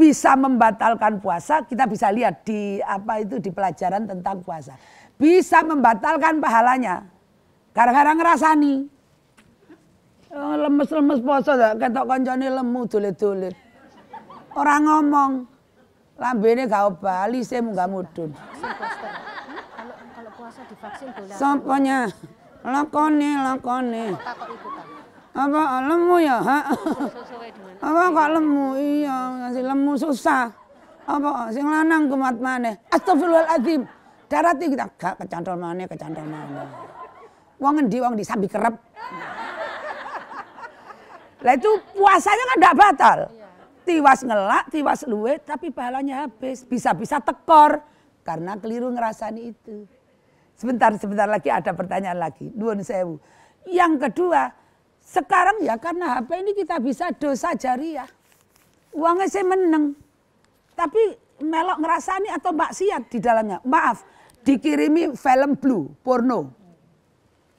bisa membatalkan puasa, kita bisa lihat di apa itu di pelajaran tentang puasa. Bisa membatalkan pahalanya. Kadang-kadang ngerasani. Oh, lemes-lemes puasa, ketok konjoni lemu dolet-dolet. Orang ngomong. Lambene gak bali se nggak mudun. sampanya lakoni, lakoni. Apa lemu ya, ha? Apa kok lemu? Iya, nasi lemu susah. Apa sing lanang kumat maneh. Astagfirullahalazim. Darat iki tak gak kecantol maneh, kecantol maneh. Wong endi wong di sambi kerep. Lah itu puasanya kan enggak batal. Tiwas ngelak, tiwas luwe, tapi pahalanya habis. Bisa-bisa tekor karena keliru ngerasani itu. Sebentar, sebentar lagi ada pertanyaan lagi. Duan sewu. Yang kedua, sekarang ya karena HP ini kita bisa dosa jariah. Ya. Uangnya saya meneng. Tapi melok ngerasani atau maksiat di dalamnya. Maaf, dikirimi film blue, porno.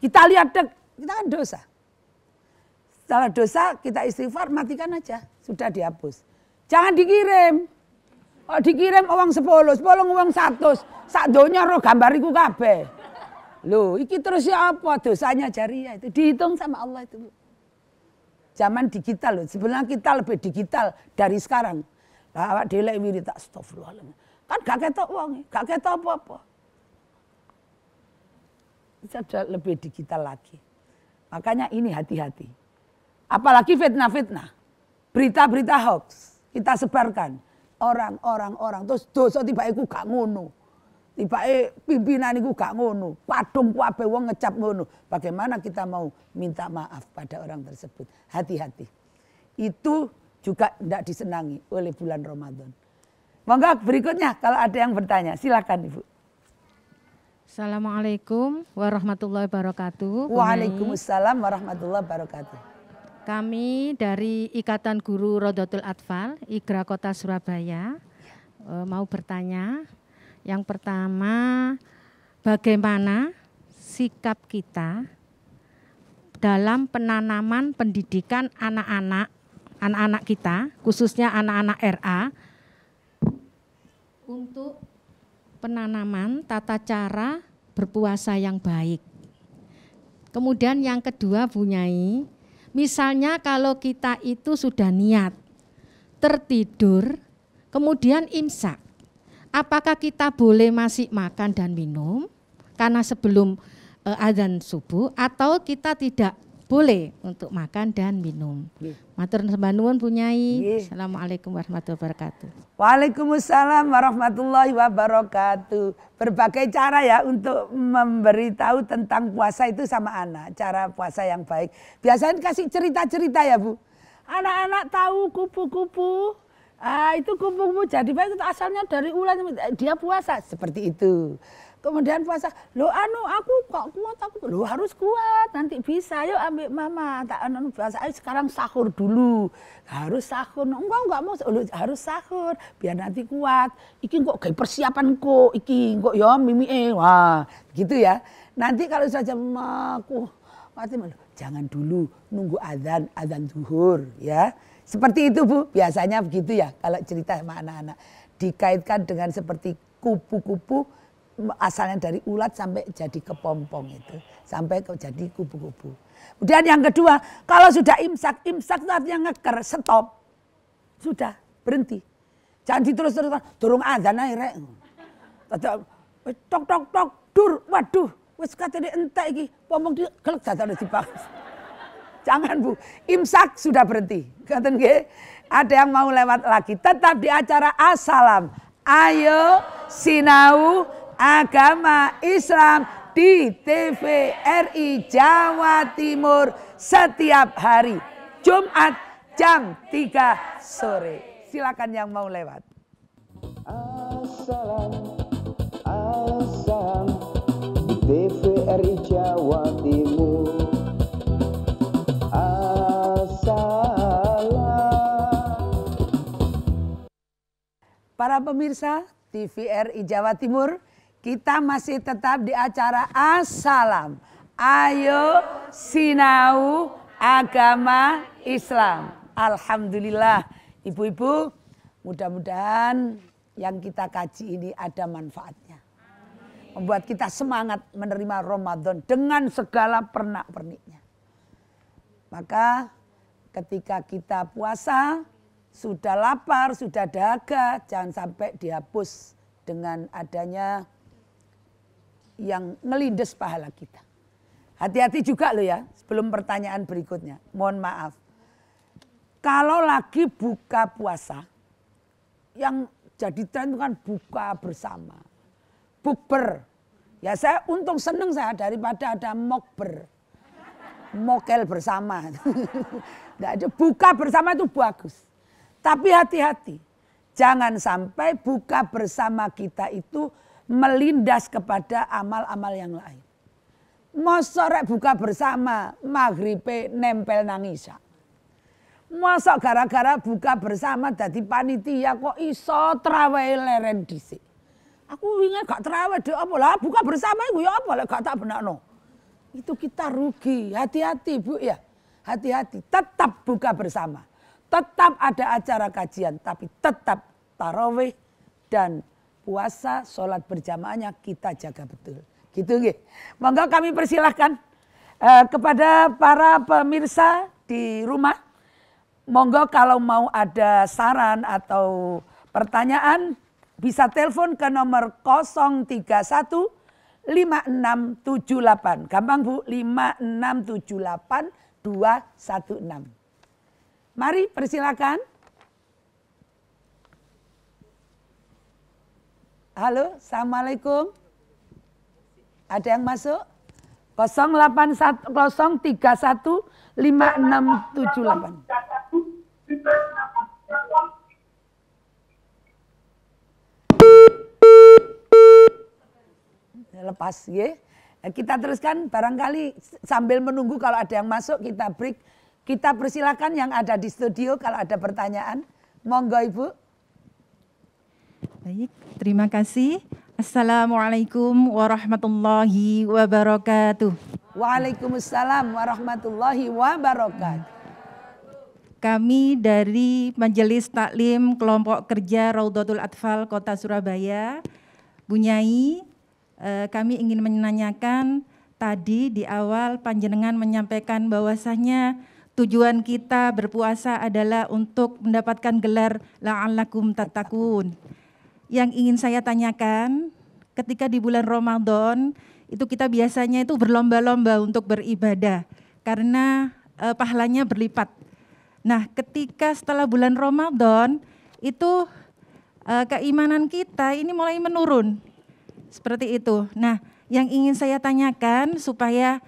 Kita lihat dek, kita kan dosa. setelah dosa kita istighfar, matikan aja. Sudah dihapus. Jangan dikirim. Oh, dikirim uang sepuluh, sepuluh uang satu. Sak donya roh gambariku kabeh. Loh, iki terus siapa apa? Dosanya jariah itu dihitung sama Allah itu. Zaman digital loh. Sebenarnya kita lebih digital dari sekarang. Lah awak dhelek wirid tak Kan gak ketok wong, gak ketok apa-apa. jadi lebih digital lagi. Makanya ini hati-hati. Apalagi fitnah-fitnah. Berita-berita hoax kita sebarkan. Orang-orang orang terus dosa tiba tiba gak ngono eh pimpinan itu gak ngono, padung kuabe wong ngecap ngono. Bagaimana kita mau minta maaf pada orang tersebut? Hati-hati. Itu juga tidak disenangi oleh bulan Ramadan. Monggo berikutnya kalau ada yang bertanya, silakan Ibu. Assalamualaikum warahmatullahi wabarakatuh. Waalaikumsalam warahmatullahi wabarakatuh. Kami dari Ikatan Guru Rodotul Atfal, Igra Kota Surabaya, eh, mau bertanya yang pertama, bagaimana sikap kita dalam penanaman pendidikan anak-anak anak-anak kita, khususnya anak-anak RA untuk penanaman tata cara berpuasa yang baik. Kemudian yang kedua Bu misalnya kalau kita itu sudah niat tertidur, kemudian imsak apakah kita boleh masih makan dan minum karena sebelum e, azan subuh atau kita tidak boleh untuk makan dan minum. Matur nuwun punyai. Assalamualaikum warahmatullahi wabarakatuh. Waalaikumsalam warahmatullahi wabarakatuh. Berbagai cara ya untuk memberitahu tentang puasa itu sama anak. Cara puasa yang baik. Biasanya kasih cerita-cerita ya Bu. Anak-anak tahu kupu-kupu Ah, itu kumpungmu jadi baik itu asalnya dari ulat dia puasa seperti itu. Kemudian puasa, lo anu aku kok kuat aku lo harus kuat nanti bisa yuk ambil mama tak anu, anu puasa ayo eh, sekarang sahur dulu harus sahur enggak enggak mau lo harus sahur biar nanti kuat iki kok kayak persiapan kok iki kok ya mimi eh wah gitu ya nanti kalau saja aku mati jangan dulu nunggu azan azan zuhur ya seperti itu Bu, biasanya begitu ya kalau cerita sama anak-anak. Dikaitkan dengan seperti kupu-kupu asalnya dari ulat sampai jadi kepompong itu. Sampai ke jadi kupu-kupu. Kemudian yang kedua, kalau sudah imsak, imsak itu artinya ngeker, stop. Sudah, berhenti. Jangan diterus-terusan, turun azan ae rek. tok tok tok dur, waduh, wes wis katene entek iki, pomong digelek dadane dibahas. Jangan Bu. Imsak sudah berhenti. Ngaten nggih. Ada yang mau lewat lagi. Tetap di acara Asalam. Ayo sinau agama Islam di TVRI Jawa Timur setiap hari Jumat jam 3 sore. Silakan yang mau lewat. asalam asalam di TVRI Jawa Timur. Para pemirsa TVRI Jawa Timur, kita masih tetap di acara Assalam. Ayo sinau agama Islam. Alhamdulillah, ibu-ibu, mudah-mudahan yang kita kaji ini ada manfaatnya. Membuat kita semangat menerima Ramadan dengan segala pernak-perniknya. Maka ketika kita puasa, sudah lapar, sudah dahaga, jangan sampai dihapus dengan adanya yang ngelindes pahala kita. Hati-hati juga lo ya, sebelum pertanyaan berikutnya. Mohon maaf. Kalau lagi buka puasa, yang jadi tren itu kan buka bersama. Bukber. Ya saya untung seneng saya daripada ada mokber. Mokel bersama. Nggak ada. Buka bersama itu bagus. Tapi hati-hati, jangan sampai buka bersama kita itu melindas kepada amal-amal yang lain. Mau sore buka bersama, maghribe nempel nangisa. Mosok gara-gara buka bersama jadi panitia kok iso traweh leren dhisik. Aku ingin gak traweh deh apa lah buka bersama iku ya apa lah gak tak benakno. Itu kita rugi, hati-hati Bu ya. Hati-hati, tetap buka bersama tetap ada acara kajian, tapi tetap tarawih dan puasa, sholat berjamaahnya kita jaga betul. Gitu gitu. Monggo kami persilahkan eh, kepada para pemirsa di rumah. Monggo kalau mau ada saran atau pertanyaan bisa telepon ke nomor 031 5678. Gampang Bu, 5678 216. Mari persilakan. Halo, Assalamualaikum. Ada yang masuk? 081 Lepas ya. Kita teruskan barangkali sambil menunggu kalau ada yang masuk kita break kita persilakan yang ada di studio kalau ada pertanyaan. Monggo Ibu. Baik, terima kasih. Assalamualaikum warahmatullahi wabarakatuh. Waalaikumsalam warahmatullahi wabarakatuh. Kami dari Majelis Taklim Kelompok Kerja Raudatul Atfal Kota Surabaya. Bunyai, eh, kami ingin menanyakan tadi di awal panjenengan menyampaikan bahwasannya tujuan kita berpuasa adalah untuk mendapatkan gelar la'allakum tatakun. Yang ingin saya tanyakan, ketika di bulan Ramadan, itu kita biasanya itu berlomba-lomba untuk beribadah karena e, pahalanya berlipat. Nah, ketika setelah bulan Ramadan itu e, keimanan kita ini mulai menurun. Seperti itu. Nah, yang ingin saya tanyakan supaya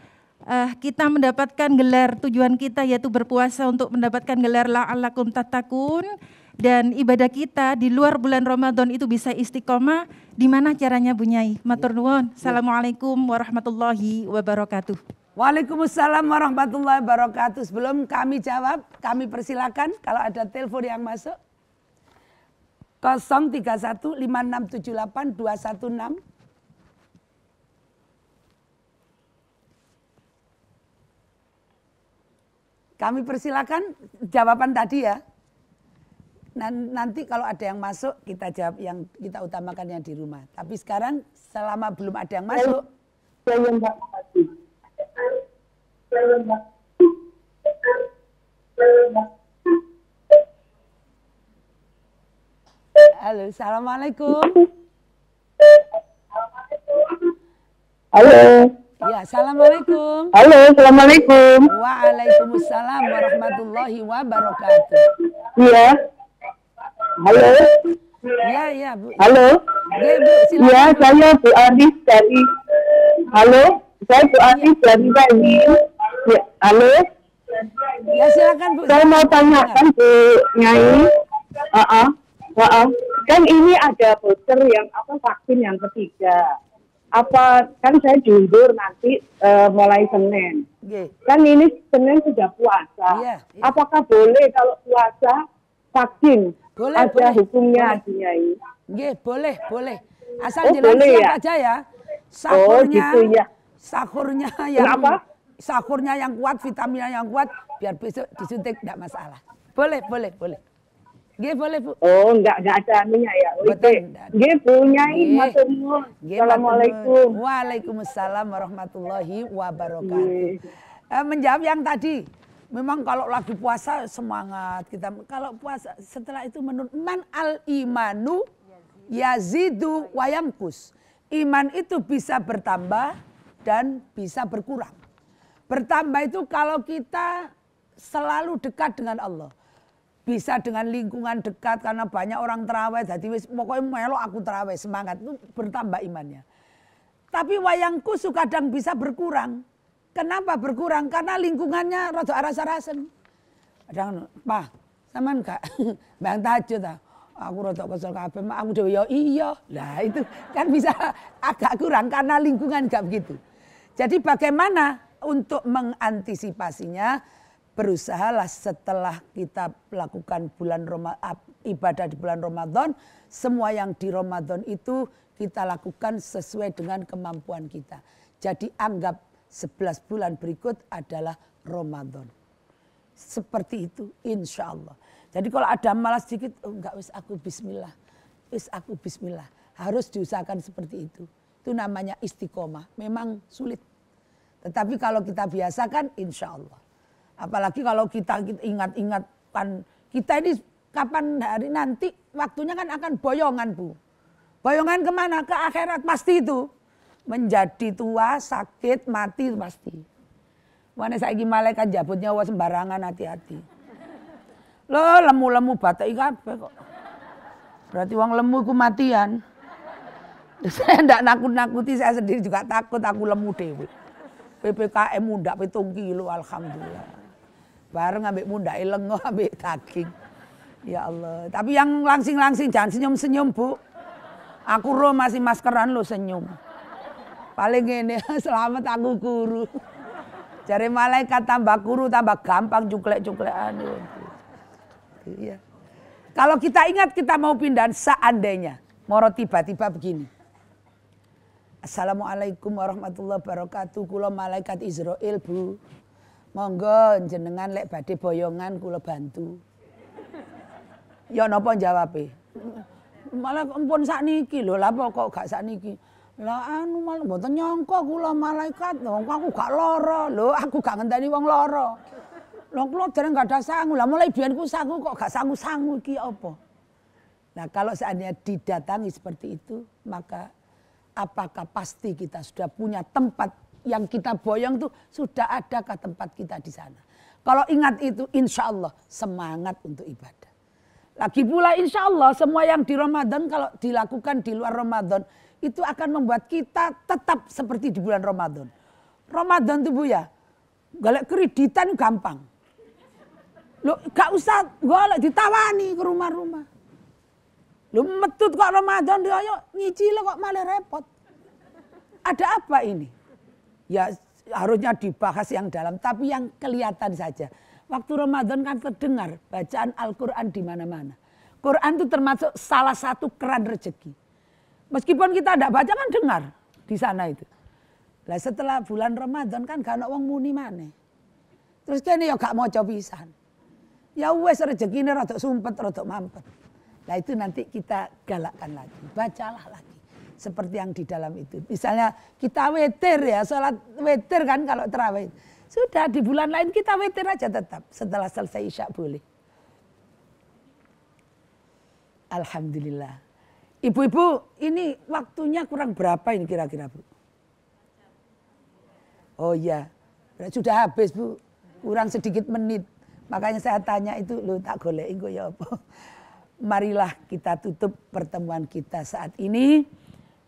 uh, kita mendapatkan gelar tujuan kita yaitu berpuasa untuk mendapatkan gelar la'alakum tatakun dan ibadah kita di luar bulan Ramadan itu bisa istiqomah di mana caranya Bunyai? Matur nuwun. Assalamualaikum warahmatullahi wabarakatuh. Waalaikumsalam warahmatullahi wabarakatuh. Sebelum kami jawab, kami persilakan kalau ada telepon yang masuk. 031 5678 216 Kami persilakan jawaban tadi ya. Nanti kalau ada yang masuk kita jawab yang kita utamakan yang di rumah. Tapi sekarang selama belum ada yang masuk. Halo, assalamualaikum. Halo. Ya, assalamualaikum. Halo, assalamualaikum. Waalaikumsalam warahmatullahi wabarakatuh. Iya. Halo. Iya, iya, Bu. Halo. Ya, Bu, silakan. Iya, saya Bu Adi dari Halo, saya Bu Adi ya. dari Bali. Ya, halo. Ya, silakan Bu. Saya mau tanyakan Bu Nyai. Heeh. Uh -uh. Uh -uh. Kan ini ada booster yang apa vaksin yang ketiga apa kan saya diundur nanti uh, mulai Senin. Yeah. Kan ini Senin sudah puasa. Yeah, yeah. Apakah boleh kalau puasa vaksin? Boleh, ada boleh. hukumnya ini. Yeah, boleh, boleh. Asal oh, boleh, ya? aja ya. Sahurnya, oh, gitu, ya. sahurnya yang apa? sahurnya yang kuat, vitaminnya yang kuat, biar besok disuntik tidak masalah. Boleh, boleh, boleh. Dia boleh pu- Oh, enggak enggak ada anunya ya. Betul. Dia punya Assalamualaikum. Waalaikumsalam warahmatullahi wabarakatuh. Eh, menjawab yang tadi. Memang kalau lagi puasa semangat kita. Kalau puasa setelah itu menurut man al imanu yazidu wayangkus. Iman itu bisa bertambah dan bisa berkurang. Bertambah itu kalau kita selalu dekat dengan Allah bisa dengan lingkungan dekat karena banyak orang terawih jadi wis pokoknya melo aku terawih semangat itu bertambah imannya tapi wayangku suka kadang bisa berkurang kenapa berkurang karena lingkungannya rada aras-arasen kadang pak saman gak bang tajud ah aku rada kesel kabeh aku dhewe ya iya lah itu kan bisa agak kurang karena lingkungan gak begitu jadi bagaimana untuk mengantisipasinya berusahalah setelah kita lakukan bulan Roma, ibadah di bulan Ramadan, semua yang di Ramadan itu kita lakukan sesuai dengan kemampuan kita. Jadi anggap 11 bulan berikut adalah Ramadan. Seperti itu insya Allah. Jadi kalau ada malas sedikit, oh enggak wis aku bismillah. Wis aku bismillah. Harus diusahakan seperti itu. Itu namanya istiqomah. Memang sulit. Tetapi kalau kita biasakan insya Allah. Apalagi kalau kita ingat ingat kan kita ini kapan hari nanti waktunya kan akan boyongan Bu. Boyongan kemana? Ke akhirat pasti itu. Menjadi tua, sakit, mati pasti. Mana saya malaikat jabut nyawa sembarangan hati-hati. Lo lemu-lemu batai kabe kok. Berarti uang lemu ku matian. saya ndak nakut-nakuti, saya sendiri juga takut aku lemu dewi. PPKM muda petung kilo alhamdulillah. Bareng ambek mundak ileng e ambek daging. Ya Allah. Tapi yang langsing-langsing jangan senyum-senyum, Bu. Aku roh masih maskeran lo senyum. Paling ini selamat aku guru. Cari malaikat tambah guru tambah gampang cuklek-cuklekan. Ya iya. Kalau kita ingat kita mau pindahan seandainya. Moro tiba-tiba begini. Assalamualaikum warahmatullahi wabarakatuh. Kulo malaikat Israel bu. Monggo jenengan lek badhe boyongan kula bantu. Ya napa jawabe? Malah empun sakniki lho, lha kok gak sakniki? Lah anu malah mboten nyangka kula malaikat, wong aku gak lara. Lho, aku gak ngenteni wong lara. Lho kula dereng gak ada sangu. Lah mulai ku sangu kok gak sangu-sangu iki apa? Nah, kalau seandainya didatangi seperti itu, maka apakah pasti kita sudah punya tempat yang kita boyong tuh sudah ada ke tempat kita di sana. Kalau ingat itu insya Allah semangat untuk ibadah. Lagi pula insya Allah semua yang di Ramadan kalau dilakukan di luar Ramadan itu akan membuat kita tetap seperti di bulan Ramadan. Ramadan tuh Bu ya, galak kreditan gampang. Lo gak usah golek ditawani ke rumah-rumah. Lo metut kok Ramadan dia ya, nyicil kok malah repot. Ada apa ini? ya harusnya dibahas yang dalam tapi yang kelihatan saja. Waktu Ramadan kan terdengar bacaan Al-Qur'an di mana-mana. Quran itu termasuk salah satu keran rezeki. Meskipun kita tidak baca kan dengar di sana itu. Lah setelah bulan Ramadan kan gak ada wong muni mana Terus kini ya gak mau pisan. Ya wes rezeki ini rotok sumpet rotok mampet. Lah itu nanti kita galakkan lagi. Bacalah lagi seperti yang di dalam itu. Misalnya kita wetir ya, sholat wetir kan kalau terawih. Sudah di bulan lain kita wetir aja tetap setelah selesai isya boleh. Alhamdulillah. Ibu-ibu ini waktunya kurang berapa ini kira-kira Bu? Oh iya, sudah habis Bu, kurang sedikit menit. Makanya saya tanya itu lu tak boleh kok ya apa. Marilah kita tutup pertemuan kita saat ini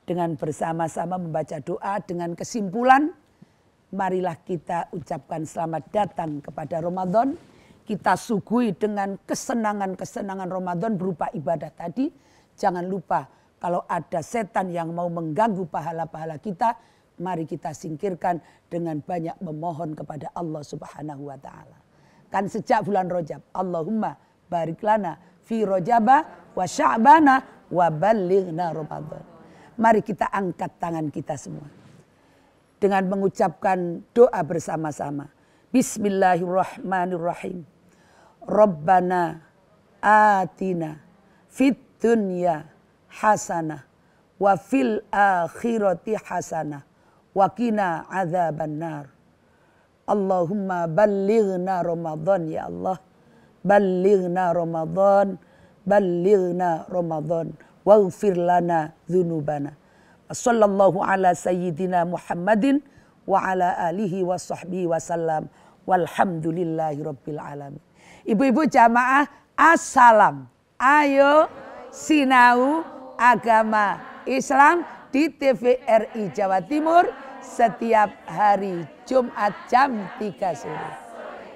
dengan bersama-sama membaca doa dengan kesimpulan marilah kita ucapkan selamat datang kepada Ramadan kita sugui dengan kesenangan-kesenangan Ramadan berupa ibadah tadi jangan lupa kalau ada setan yang mau mengganggu pahala-pahala kita mari kita singkirkan dengan banyak memohon kepada Allah Subhanahu wa taala kan sejak bulan Rajab, Allahumma barik lana fi rojaba wa sya'bana wa balighna Ramadan mari kita angkat tangan kita semua. Dengan mengucapkan doa bersama-sama. Bismillahirrahmanirrahim. Rabbana atina fit dunya hasanah wa fil akhirati hasanah wa qina azaban nar. Allahumma ballighna Ramadan ya Allah. Ballighna Ramadan. Ballighna Ramadan waghfir lana dzunubana. Assalamualaikum ala sayyidina Muhammadin wa ala alihi wa sahbihi wasallam. Walhamdulillahi rabbil alamin. Ibu-ibu jamaah, assalam. Ayo sinau agama Islam di TVRI Jawa Timur setiap hari Jumat jam 3 sore.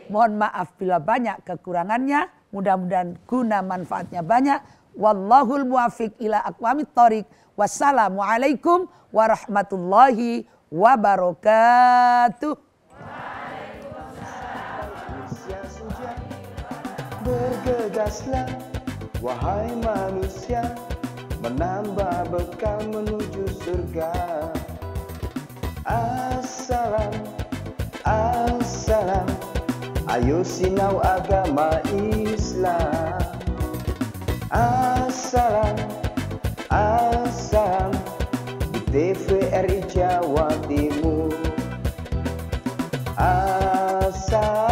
Mohon maaf bila banyak kekurangannya, mudah-mudahan guna manfaatnya banyak. Wallahul muafiq ila akwamit tarik Wassalamualaikum warahmatullahi wabarakatuh. Bergegaslah wahai manusia menambah bekal menuju surga. Assalam, assalam, ayo sinau agama Islam. Assalam, assalam di TVRI Jawa Timur. Assalam.